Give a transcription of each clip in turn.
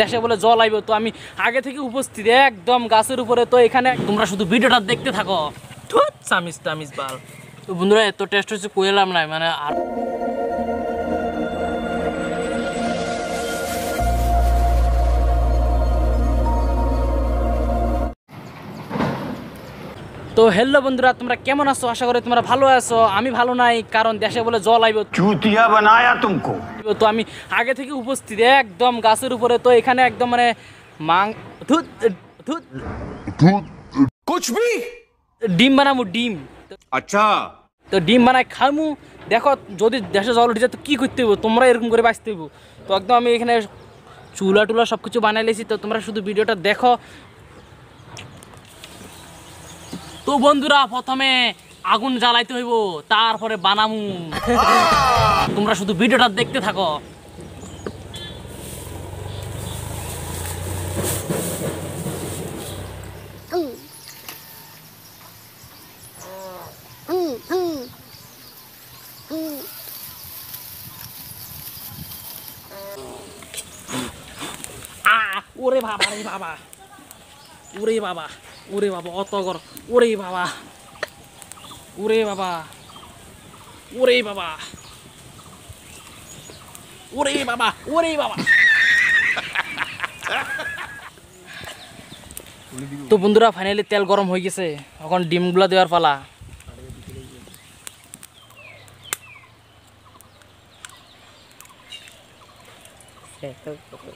দেশে বলে জল আইব তো আমি আগে থেকে উপস্থিত একদম গাছের উপরে তো এখানে তোমরা শুধু ভিডিওটা দেখতে থাকো চামিজ বাল তো বন্ধুরা এত টেস্ট হচ্ছে কোয়েলাম নাই মানে আর তো হ্যালো বন্ধুরা তোমরা কেমন আছো আশা করি তোমরা ভালো আছো আমি ভালো নাই কারণ দেশে বলে জল আইব চুতিয়া বানায়া তুমকো তো আমি আগে থেকে উপস্থিত একদম গাছের উপরে তো এখানে একদম মানে মাং ধুত ধুত কুছ ভি ডিম বানামু ডিম আচ্ছা তো ডিম বানাই খামু দেখো যদি দেশে জল উঠে যায় তো কী করতে হইব তোমরা এরকম করে বাঁচতে হইব তো একদম আমি এখানে চুলা টুলা সব কিছু বানাই লেছি তো তোমরা শুধু ভিডিওটা দেখো তো বন্ধুরা প্রথমে আগুন জ্বালাইতে হইব তারপরে বানামু তোমরা শুধু ভিডিওটা দেখতে থাকো ওরে বাবা রে বাবা ওরে বাবা ওরে বাবা অত গর ওরে বাবা ওরে বাবা ওরে বাবা ওরে বাবা ওরে বাবা তো বন্ধুরা ফাইনালি তেল গরম হয়ে গেছে এখন ডিমগুলো দেওয়ার পালা Okay,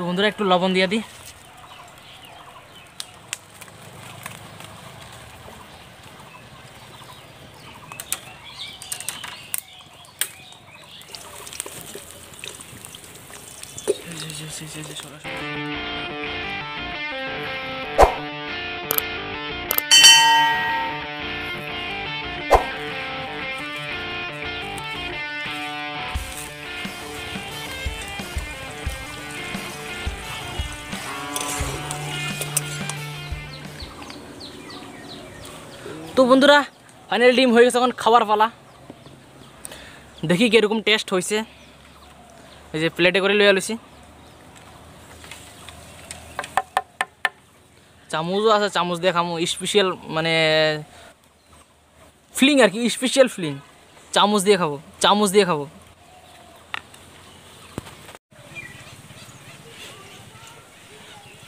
তো বন্ধুরা একটু লবণ দিয়ে দিই সরাসরি তো বন্ধুরা ফাইনাল ডিম হয়ে গেছে এখন খাবার পালা দেখি কীরকম টেস্ট হয়েছে এই যে প্লেটে করে লইয়া লুছি চামচও আছে চামচ দিয়ে খামো স্পেশাল মানে ফিলিং আর কি স্পেশাল ফিলিং চামচ দিয়ে খাবো চামচ দিয়ে খাবো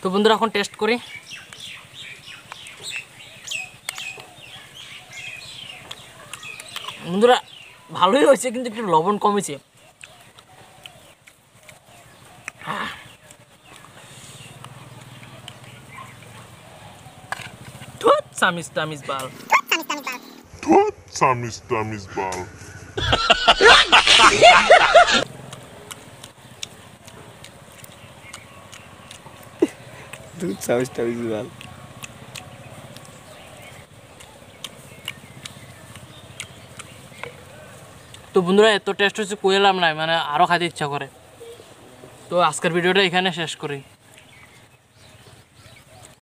তো বন্ধুরা এখন টেস্ট করি বন্ধুরা ভালোই হয়েছে কিন্তু একটু লবণ কমেছে দুধ হ্যাঁ। টামিস বাল বাল তো বন্ধুরা এত টেস্ট হচ্ছে কুয়েলাম নাই মানে আরও খাইতে ইচ্ছা করে তো আজকের ভিডিওটা এখানে শেষ করি